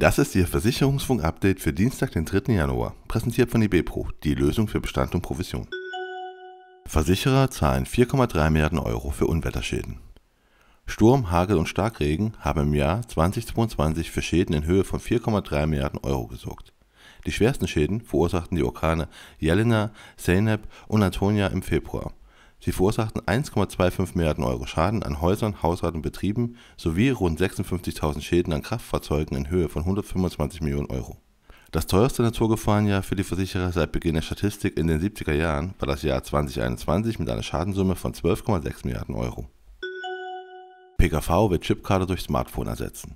Das ist Ihr Versicherungsfunk-Update für Dienstag, den 3. Januar, präsentiert von IBPRO, e die Lösung für Bestand und Provision. Versicherer zahlen 4,3 Milliarden Euro für Unwetterschäden. Sturm, Hagel und Starkregen haben im Jahr 2022 für Schäden in Höhe von 4,3 Milliarden Euro gesorgt. Die schwersten Schäden verursachten die Orkane Jelena, Zeynep und Antonia im Februar. Sie verursachten 1,25 Milliarden Euro Schaden an Häusern, Haushalten und Betrieben sowie rund 56.000 Schäden an Kraftfahrzeugen in Höhe von 125 Millionen Euro. Das teuerste Naturgefahrenjahr für die Versicherer seit Beginn der Statistik in den 70er Jahren war das Jahr 2021 mit einer Schadensumme von 12,6 Milliarden Euro. PKV wird Chipkarte durch Smartphone ersetzen.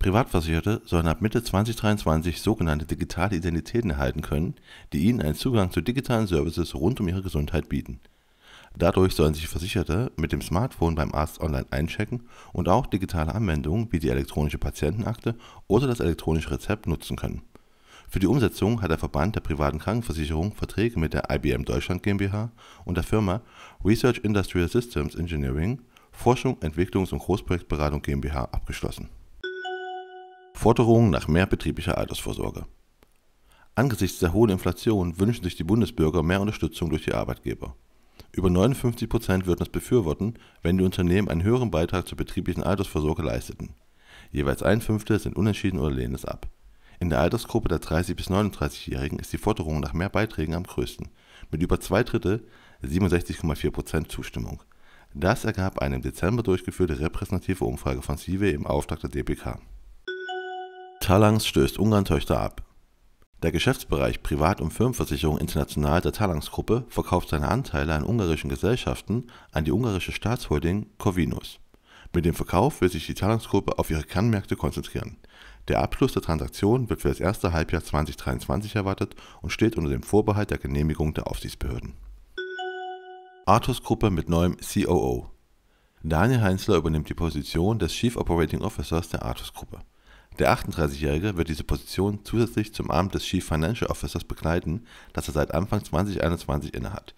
Privatversicherte sollen ab Mitte 2023 sogenannte digitale Identitäten erhalten können, die ihnen einen Zugang zu digitalen Services rund um ihre Gesundheit bieten – Dadurch sollen sich Versicherte mit dem Smartphone beim Arzt online einchecken und auch digitale Anwendungen wie die elektronische Patientenakte oder das elektronische Rezept nutzen können. Für die Umsetzung hat der Verband der privaten Krankenversicherung Verträge mit der IBM Deutschland GmbH und der Firma Research Industrial Systems Engineering, Forschung, Entwicklungs- und Großprojektberatung GmbH abgeschlossen. Forderungen nach mehr betrieblicher Altersvorsorge. Angesichts der hohen Inflation wünschen sich die Bundesbürger mehr Unterstützung durch die Arbeitgeber. Über 59 Prozent würden es befürworten, wenn die Unternehmen einen höheren Beitrag zur betrieblichen Altersvorsorge leisteten. Jeweils ein Fünftel sind unentschieden oder lehnen es ab. In der Altersgruppe der 30- bis 39-Jährigen ist die Forderung nach mehr Beiträgen am größten, mit über zwei Drittel, 67,4 Prozent Zustimmung. Das ergab eine im Dezember durchgeführte repräsentative Umfrage von SIVE im Auftrag der DPK. Talangs stößt Ungarn Töchter ab. Der Geschäftsbereich Privat- und Firmenversicherung International der Talangsgruppe verkauft seine Anteile an ungarischen Gesellschaften an die ungarische Staatsholding Corvinus. Mit dem Verkauf will sich die Talangsgruppe auf ihre Kernmärkte konzentrieren. Der Abschluss der Transaktion wird für das erste Halbjahr 2023 erwartet und steht unter dem Vorbehalt der Genehmigung der Aufsichtsbehörden. Artus Gruppe mit neuem COO. Daniel Heinzler übernimmt die Position des Chief Operating Officers der Artus Gruppe. Der 38-Jährige wird diese Position zusätzlich zum Amt des Chief Financial Officers begleiten, das er seit Anfang 2021 innehat.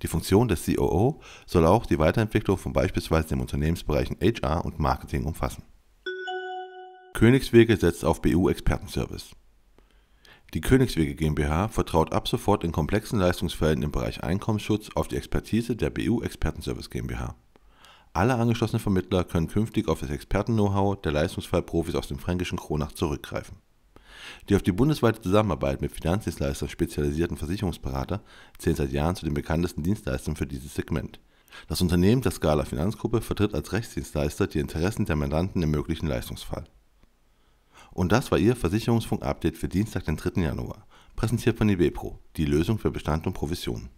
Die Funktion des COO soll auch die Weiterentwicklung von beispielsweise den Unternehmensbereichen HR und Marketing umfassen. Königswege setzt auf BU-Expertenservice. Die Königswege GmbH vertraut ab sofort in komplexen Leistungsfällen im Bereich Einkommensschutz auf die Expertise der BU Expertenservice GmbH. Alle angeschlossenen Vermittler können künftig auf das Experten-Know-how der Leistungsfallprofis aus dem fränkischen Kronach zurückgreifen. Die auf die bundesweite Zusammenarbeit mit Finanzdienstleistern spezialisierten Versicherungsberater zählen seit Jahren zu den bekanntesten Dienstleistern für dieses Segment. Das Unternehmen der Scala Finanzgruppe vertritt als Rechtsdienstleister die Interessen der Mandanten im möglichen Leistungsfall. Und das war Ihr Versicherungsfunk-Update für Dienstag, den 3. Januar, präsentiert von IBPRO, die Lösung für Bestand und Provision.